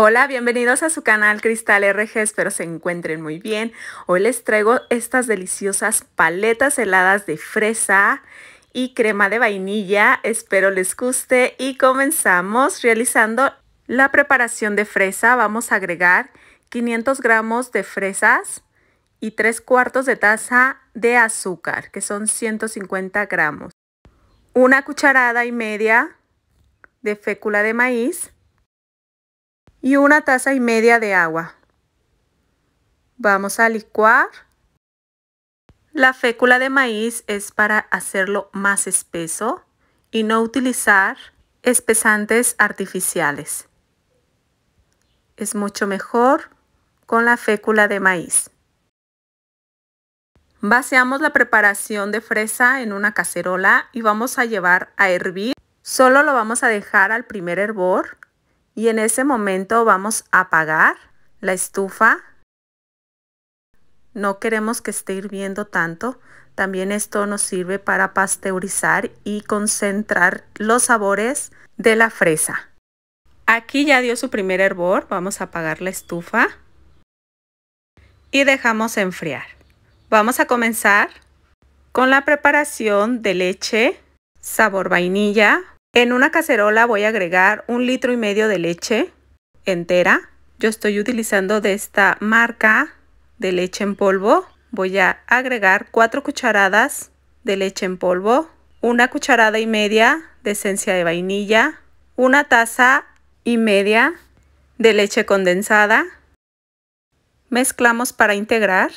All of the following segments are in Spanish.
Hola, bienvenidos a su canal Cristal RG, espero se encuentren muy bien. Hoy les traigo estas deliciosas paletas heladas de fresa y crema de vainilla, espero les guste y comenzamos realizando la preparación de fresa. Vamos a agregar 500 gramos de fresas y 3 cuartos de taza de azúcar, que son 150 gramos. Una cucharada y media de fécula de maíz y una taza y media de agua. Vamos a licuar. La fécula de maíz es para hacerlo más espeso y no utilizar espesantes artificiales. Es mucho mejor con la fécula de maíz. Vaciamos la preparación de fresa en una cacerola y vamos a llevar a hervir. Solo lo vamos a dejar al primer hervor y en ese momento vamos a apagar la estufa. No queremos que esté hirviendo tanto. También esto nos sirve para pasteurizar y concentrar los sabores de la fresa. Aquí ya dio su primer hervor, vamos a apagar la estufa y dejamos enfriar. Vamos a comenzar con la preparación de leche sabor vainilla en una cacerola voy a agregar un litro y medio de leche entera. Yo estoy utilizando de esta marca de leche en polvo. Voy a agregar 4 cucharadas de leche en polvo, una cucharada y media de esencia de vainilla, una taza y media de leche condensada. Mezclamos para integrar.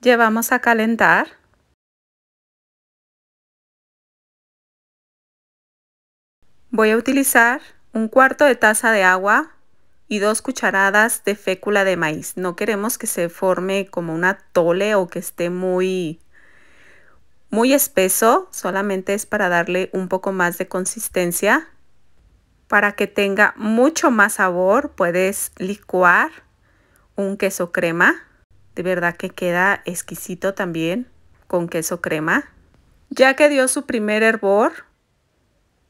Llevamos a calentar. Voy a utilizar un cuarto de taza de agua y dos cucharadas de fécula de maíz. No queremos que se forme como una tole o que esté muy, muy espeso. Solamente es para darle un poco más de consistencia. Para que tenga mucho más sabor puedes licuar un queso crema. De verdad que queda exquisito también con queso crema. Ya que dio su primer hervor,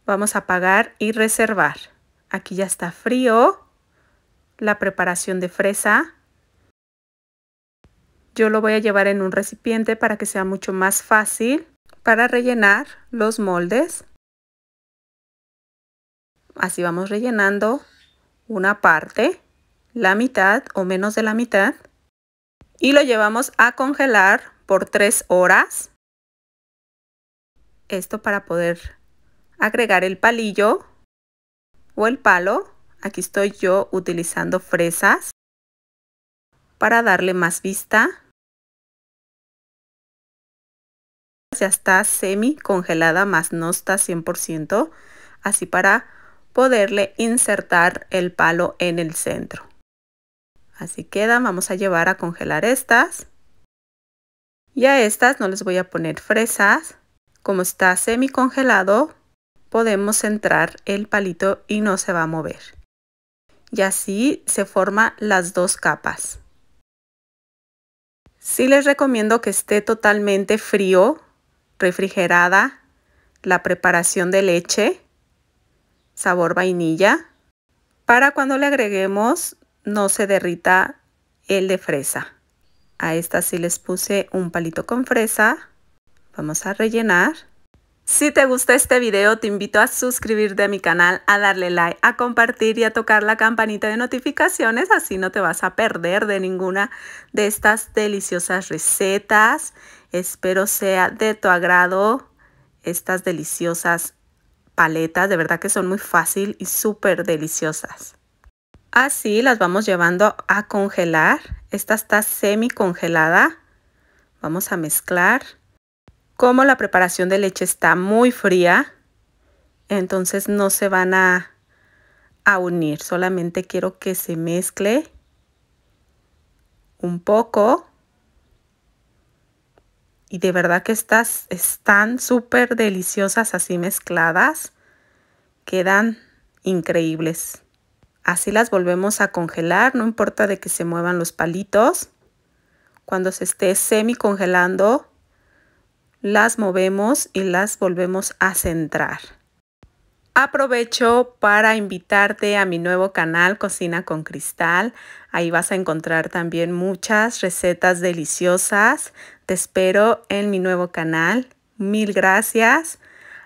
Vamos a pagar y reservar. Aquí ya está frío. La preparación de fresa. Yo lo voy a llevar en un recipiente para que sea mucho más fácil para rellenar los moldes. Así vamos rellenando una parte, la mitad o menos de la mitad. Y lo llevamos a congelar por 3 horas. Esto para poder agregar el palillo o el palo. Aquí estoy yo utilizando fresas para darle más vista. Ya está semi congelada, más no está 100%, así para poderle insertar el palo en el centro. Así quedan, vamos a llevar a congelar estas. Y a estas no les voy a poner fresas. Como está semi congelado, podemos centrar el palito y no se va a mover. Y así se forman las dos capas. Sí les recomiendo que esté totalmente frío, refrigerada, la preparación de leche, sabor vainilla, para cuando le agreguemos no se derrita el de fresa. A esta sí les puse un palito con fresa. Vamos a rellenar. Si te gusta este video, te invito a suscribirte a mi canal, a darle like, a compartir y a tocar la campanita de notificaciones, así no te vas a perder de ninguna de estas deliciosas recetas. Espero sea de tu agrado estas deliciosas paletas, de verdad que son muy fácil y súper deliciosas. Así las vamos llevando a congelar. Esta está semi congelada. Vamos a mezclar. Como la preparación de leche está muy fría, entonces no se van a, unir. Solamente quiero que se mezcle un poco. Y de verdad que estas están súper deliciosas así mezcladas. Quedan increíbles. Así las volvemos a congelar, no importa de que se muevan los palitos. Cuando se esté semi congelando, las movemos y las volvemos a centrar. Aprovecho para invitarte a mi nuevo canal Cocina con Cristal. Ahí vas a encontrar también muchas recetas deliciosas. Te espero en mi nuevo canal. Mil gracias.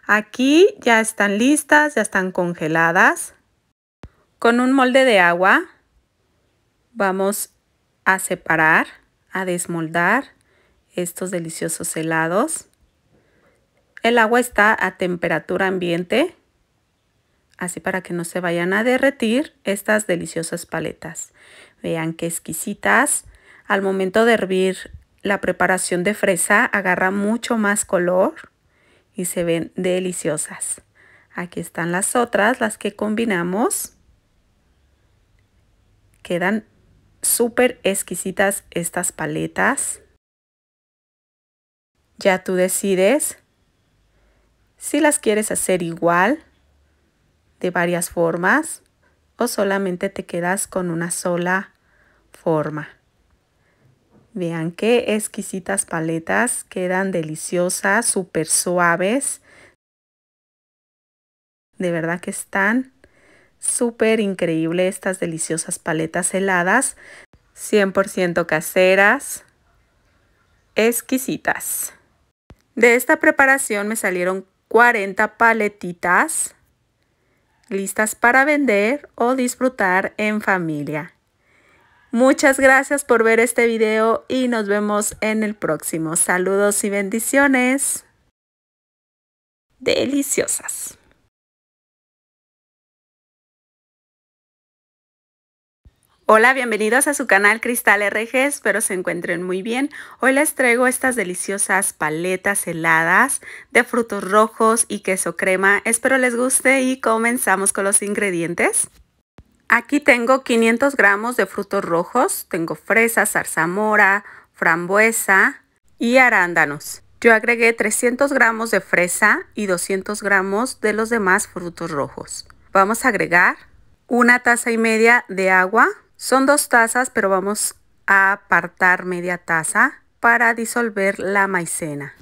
Aquí ya están listas, ya están congeladas. Con un molde de agua vamos a separar, a desmoldar estos deliciosos helados. El agua está a temperatura ambiente, así para que no se vayan a derretir estas deliciosas paletas. Vean qué exquisitas. Al momento de hervir la preparación de fresa agarra mucho más color y se ven deliciosas. Aquí están las otras, las que combinamos. Quedan súper exquisitas estas paletas. Ya tú decides si las quieres hacer igual, de varias formas, o solamente te quedas con una sola forma. Vean qué exquisitas paletas, quedan deliciosas, súper suaves. De verdad que están súper increíbles estas deliciosas paletas heladas, 100% caseras, exquisitas. De esta preparación me salieron 40 paletitas listas para vender o disfrutar en familia. Muchas gracias por ver este video y nos vemos en el próximo. Saludos y bendiciones. Deliciosas. Hola, bienvenidos a su canal Cristal RG, espero se encuentren muy bien. Hoy les traigo estas deliciosas paletas heladas de frutos rojos y queso crema. Espero les guste y comenzamos con los ingredientes. Aquí tengo 500 gramos de frutos rojos, tengo fresa, zarzamora, frambuesa y arándanos. Yo agregué 300 gramos de fresa y 200 gramos de los demás frutos rojos. Vamos a agregar una taza y media de agua, son dos tazas, pero vamos a apartar media taza para disolver la maicena.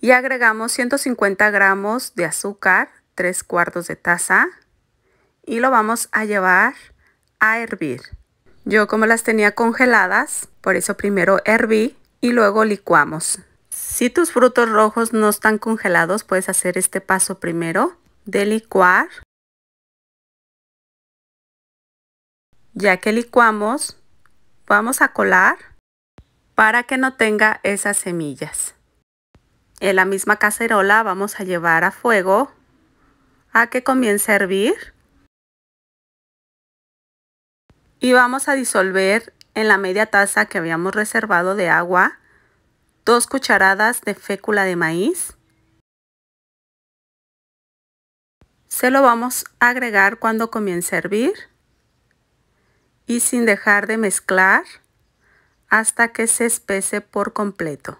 Y agregamos 150 gramos de azúcar, 3 cuartos de taza. Y lo vamos a llevar a hervir. Yo como las tenía congeladas, por eso primero herví y luego licuamos. Si tus frutos rojos no están congelados, puedes hacer este paso primero de licuar Ya que licuamos, vamos a colar para que no tenga esas semillas. En la misma cacerola vamos a llevar a fuego a que comience a hervir. Y vamos a disolver en la media taza que habíamos reservado de agua dos cucharadas de fécula de maíz. Se lo vamos a agregar cuando comience a hervir y sin dejar de mezclar hasta que se espese por completo.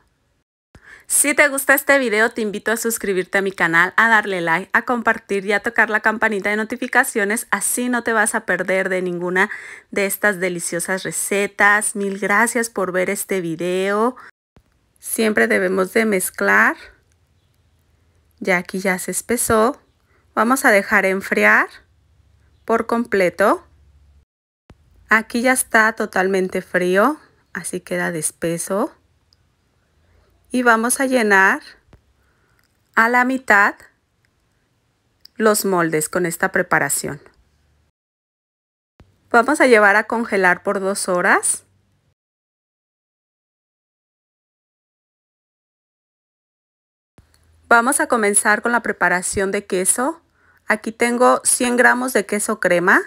Si te gusta este video, te invito a suscribirte a mi canal, a darle like, a compartir y a tocar la campanita de notificaciones. Así no te vas a perder de ninguna de estas deliciosas recetas. Mil gracias por ver este video. Siempre debemos de mezclar. Ya aquí ya se espesó. Vamos a dejar enfriar por completo. Aquí ya está totalmente frío, así queda de espeso. Y vamos a llenar a la mitad los moldes con esta preparación. Vamos a llevar a congelar por dos horas. Vamos a comenzar con la preparación de queso. Aquí tengo 100 gramos de queso crema.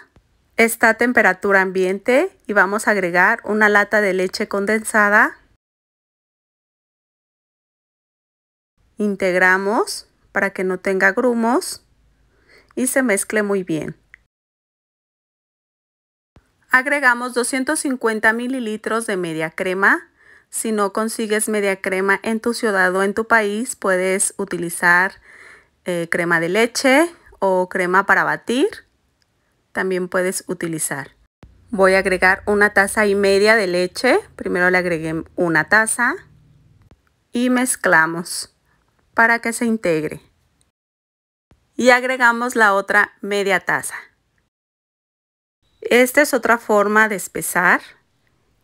Está a temperatura ambiente y vamos a agregar una lata de leche condensada. Integramos para que no tenga grumos y se mezcle muy bien. Agregamos 250 mililitros de media crema. Si no consigues media crema en tu ciudad o en tu país, puedes utilizar eh, crema de leche o crema para batir también puedes utilizar. Voy a agregar una taza y media de leche. Primero le agregué una taza y mezclamos para que se integre. Y agregamos la otra media taza. Esta es otra forma de espesar.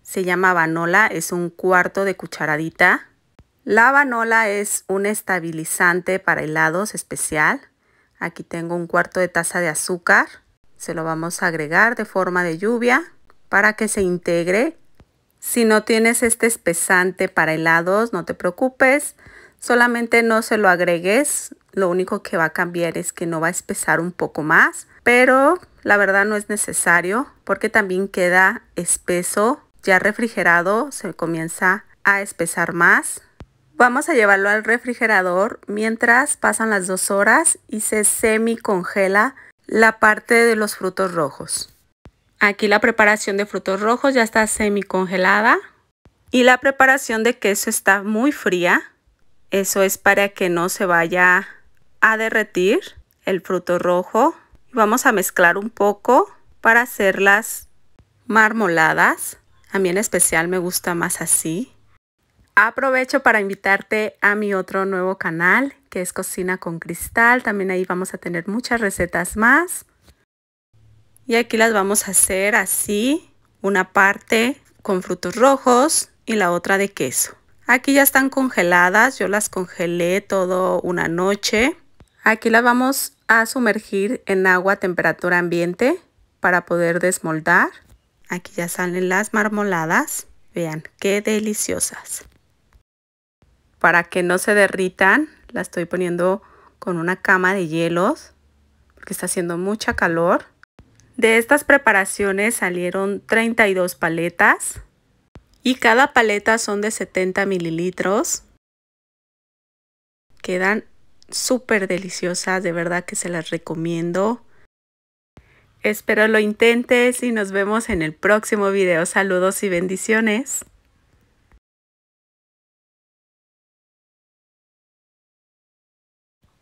Se llama banola, es un cuarto de cucharadita. La banola es un estabilizante para helados especial. Aquí tengo un cuarto de taza de azúcar se lo vamos a agregar de forma de lluvia para que se integre. Si no tienes este espesante para helados, no te preocupes. Solamente no se lo agregues. Lo único que va a cambiar es que no va a espesar un poco más. Pero la verdad no es necesario porque también queda espeso. Ya refrigerado se comienza a espesar más. Vamos a llevarlo al refrigerador mientras pasan las dos horas y se semi congela la parte de los frutos rojos. Aquí la preparación de frutos rojos ya está semi congelada y la preparación de queso está muy fría. Eso es para que no se vaya a derretir el fruto rojo. Vamos a mezclar un poco para hacerlas marmoladas. A mí en especial me gusta más así. Aprovecho para invitarte a mi otro nuevo canal que es Cocina con Cristal. También ahí vamos a tener muchas recetas más. Y aquí las vamos a hacer así, una parte con frutos rojos y la otra de queso. Aquí ya están congeladas, yo las congelé todo una noche. Aquí las vamos a sumergir en agua a temperatura ambiente para poder desmoldar. Aquí ya salen las marmoladas. Vean qué deliciosas para que no se derritan, la estoy poniendo con una cama de hielos porque está haciendo mucha calor. De estas preparaciones salieron 32 paletas y cada paleta son de 70 mililitros. Quedan súper deliciosas, de verdad que se las recomiendo. Espero lo intentes y nos vemos en el próximo video. Saludos y bendiciones.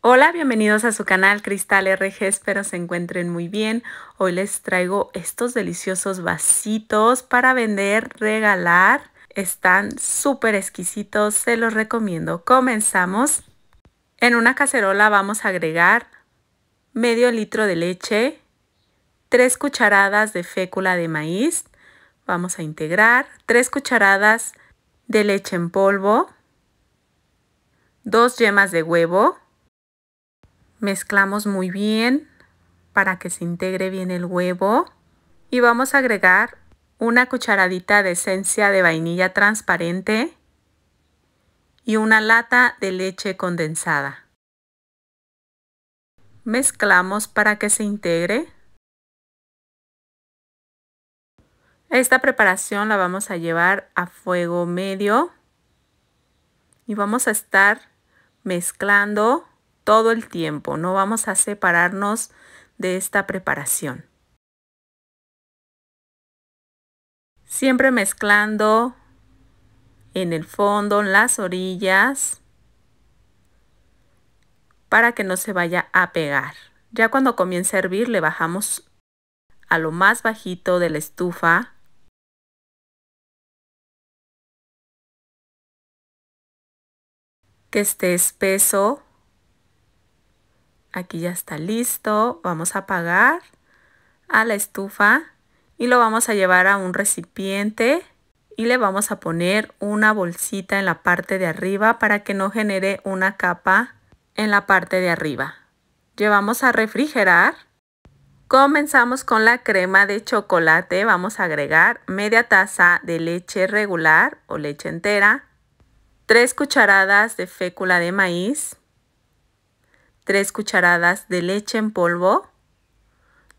Hola, bienvenidos a su canal Cristal RG, espero se encuentren muy bien. Hoy les traigo estos deliciosos vasitos para vender, regalar. Están súper exquisitos, se los recomiendo. Comenzamos. En una cacerola vamos a agregar medio litro de leche, tres cucharadas de fécula de maíz, vamos a integrar, tres cucharadas de leche en polvo, dos yemas de huevo, Mezclamos muy bien para que se integre bien el huevo. Y vamos a agregar una cucharadita de esencia de vainilla transparente y una lata de leche condensada. Mezclamos para que se integre. Esta preparación la vamos a llevar a fuego medio y vamos a estar mezclando todo el tiempo, no vamos a separarnos de esta preparación. Siempre mezclando en el fondo, en las orillas, para que no se vaya a pegar. Ya cuando comience a hervir le bajamos a lo más bajito de la estufa. Que esté espeso Aquí ya está listo. Vamos a apagar a la estufa y lo vamos a llevar a un recipiente y le vamos a poner una bolsita en la parte de arriba para que no genere una capa en la parte de arriba. Llevamos a refrigerar. Comenzamos con la crema de chocolate. Vamos a agregar media taza de leche regular o leche entera, tres cucharadas de fécula de maíz, 3 cucharadas de leche en polvo,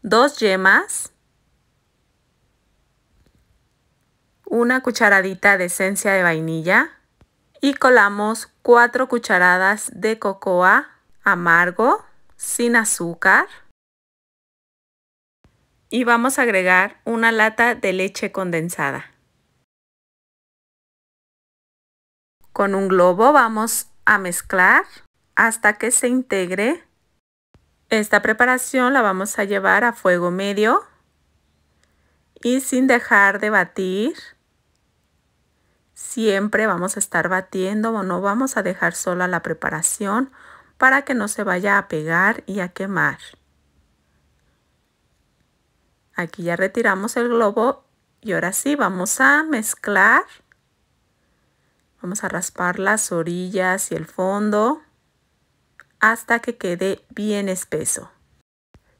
2 yemas, una cucharadita de esencia de vainilla y colamos 4 cucharadas de cocoa amargo sin azúcar. Y vamos a agregar una lata de leche condensada. Con un globo vamos a mezclar hasta que se integre. Esta preparación la vamos a llevar a fuego medio y sin dejar de batir. Siempre vamos a estar batiendo, o no vamos a dejar sola la preparación para que no se vaya a pegar y a quemar. Aquí ya retiramos el globo y ahora sí vamos a mezclar. Vamos a raspar las orillas y el fondo hasta que quede bien espeso.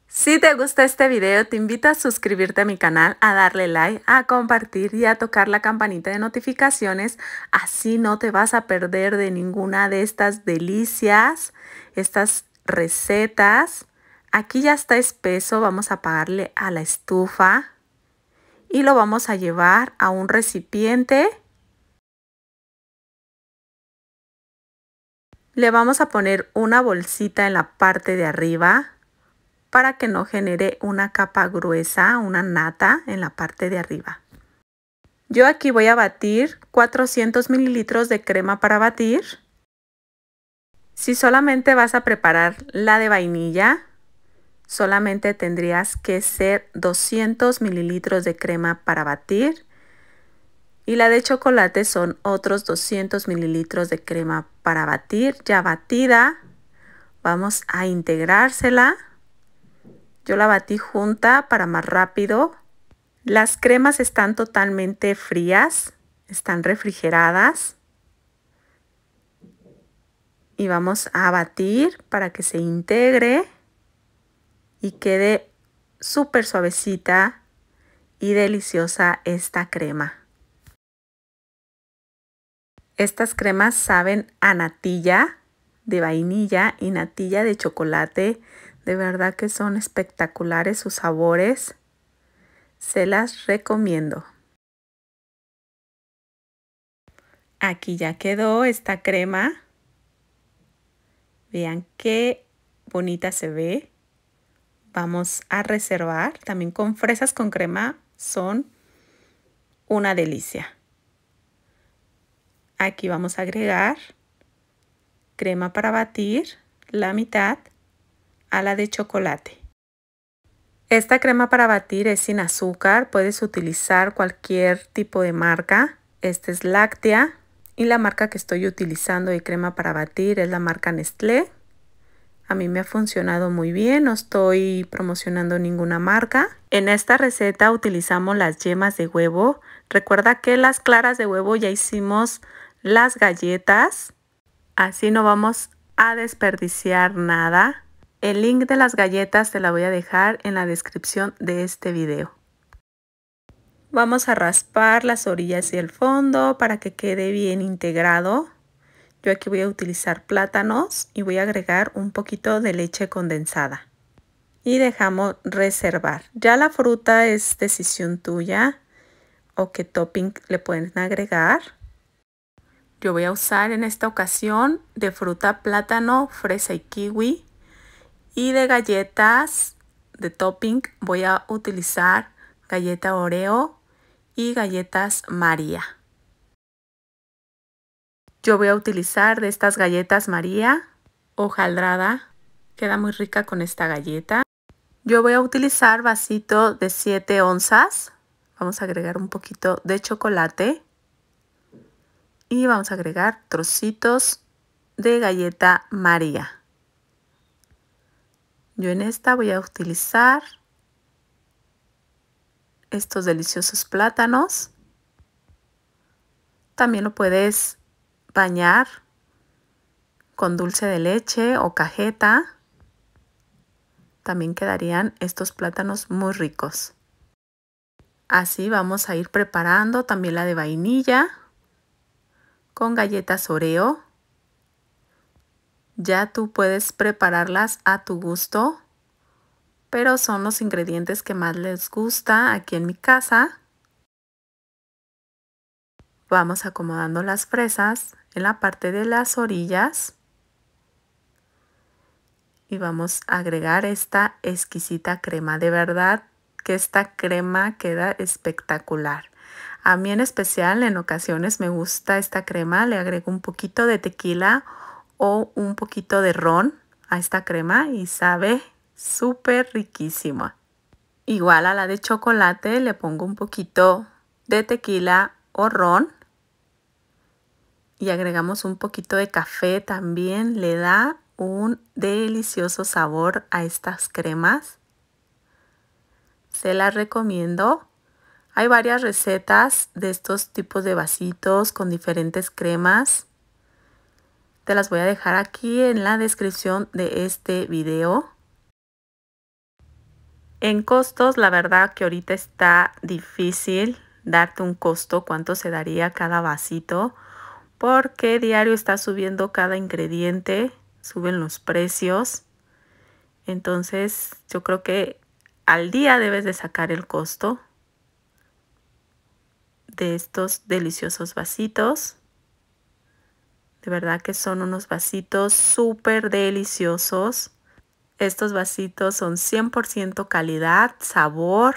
Si te gusta este video, te invito a suscribirte a mi canal, a darle like, a compartir y a tocar la campanita de notificaciones. Así no te vas a perder de ninguna de estas delicias, estas recetas. Aquí ya está espeso, vamos a apagarle a la estufa y lo vamos a llevar a un recipiente Le vamos a poner una bolsita en la parte de arriba para que no genere una capa gruesa, una nata en la parte de arriba. Yo aquí voy a batir 400 mililitros de crema para batir. Si solamente vas a preparar la de vainilla, solamente tendrías que ser 200 mililitros de crema para batir y la de chocolate son otros 200 mililitros de crema para batir ya batida. Vamos a integrársela. Yo la batí junta para más rápido. Las cremas están totalmente frías, están refrigeradas. Y vamos a batir para que se integre y quede súper suavecita y deliciosa esta crema. Estas cremas saben a natilla de vainilla y natilla de chocolate. De verdad que son espectaculares sus sabores. Se las recomiendo. Aquí ya quedó esta crema. Vean qué bonita se ve. Vamos a reservar. También con fresas con crema son una delicia. Aquí vamos a agregar crema para batir, la mitad, a la de chocolate. Esta crema para batir es sin azúcar, puedes utilizar cualquier tipo de marca. Esta es láctea y la marca que estoy utilizando de crema para batir es la marca Nestlé. A mí me ha funcionado muy bien, no estoy promocionando ninguna marca. En esta receta utilizamos las yemas de huevo. Recuerda que las claras de huevo ya hicimos las galletas. Así no vamos a desperdiciar nada. El link de las galletas te la voy a dejar en la descripción de este video. Vamos a raspar las orillas y el fondo para que quede bien integrado. Yo aquí voy a utilizar plátanos y voy a agregar un poquito de leche condensada. Y dejamos reservar. Ya la fruta es decisión tuya o qué topping le pueden agregar. Yo voy a usar en esta ocasión de fruta plátano, fresa y kiwi. Y de galletas de topping voy a utilizar galleta Oreo y galletas María. Yo voy a utilizar de estas galletas María hojaldrada. Queda muy rica con esta galleta. Yo voy a utilizar vasito de 7 onzas. Vamos a agregar un poquito de chocolate y vamos a agregar trocitos de galleta María. Yo en esta voy a utilizar estos deliciosos plátanos. También lo puedes bañar con dulce de leche o cajeta. También quedarían estos plátanos muy ricos. Así vamos a ir preparando también la de vainilla con galletas Oreo. Ya tú puedes prepararlas a tu gusto, pero son los ingredientes que más les gusta aquí en mi casa. Vamos acomodando las fresas en la parte de las orillas. Y vamos a agregar esta exquisita crema. De verdad que esta crema queda espectacular. A mí en especial en ocasiones me gusta esta crema, le agrego un poquito de tequila o un poquito de ron a esta crema y sabe súper riquísima. Igual a la de chocolate le pongo un poquito de tequila o ron y agregamos un poquito de café también le da un delicioso sabor a estas cremas. Se las recomiendo. Hay varias recetas de estos tipos de vasitos con diferentes cremas. Te las voy a dejar aquí en la descripción de este video. En costos, la verdad que ahorita está difícil darte un costo, cuánto se daría cada vasito, porque diario está subiendo cada ingrediente, suben los precios. Entonces yo creo que al día debes de sacar el costo de estos deliciosos vasitos. De verdad que son unos vasitos súper deliciosos. Estos vasitos son 100% calidad, sabor.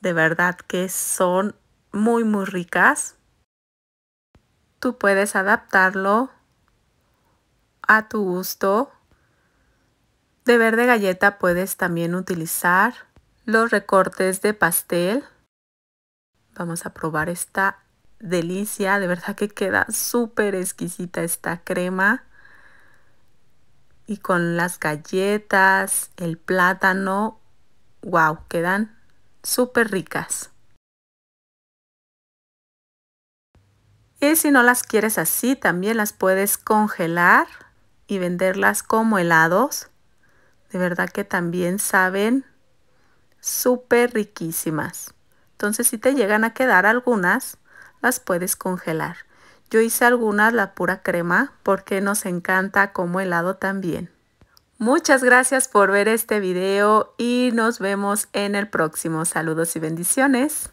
De verdad que son muy, muy ricas. Tú puedes adaptarlo a tu gusto. De verde galleta puedes también utilizar los recortes de pastel Vamos a probar esta delicia. De verdad que queda súper exquisita esta crema. Y con las galletas, el plátano, wow, quedan súper ricas. Y si no las quieres así, también las puedes congelar y venderlas como helados. De verdad que también saben súper riquísimas. Entonces, si te llegan a quedar algunas, las puedes congelar. Yo hice algunas la pura crema porque nos encanta como helado también. Muchas gracias por ver este video y nos vemos en el próximo. Saludos y bendiciones.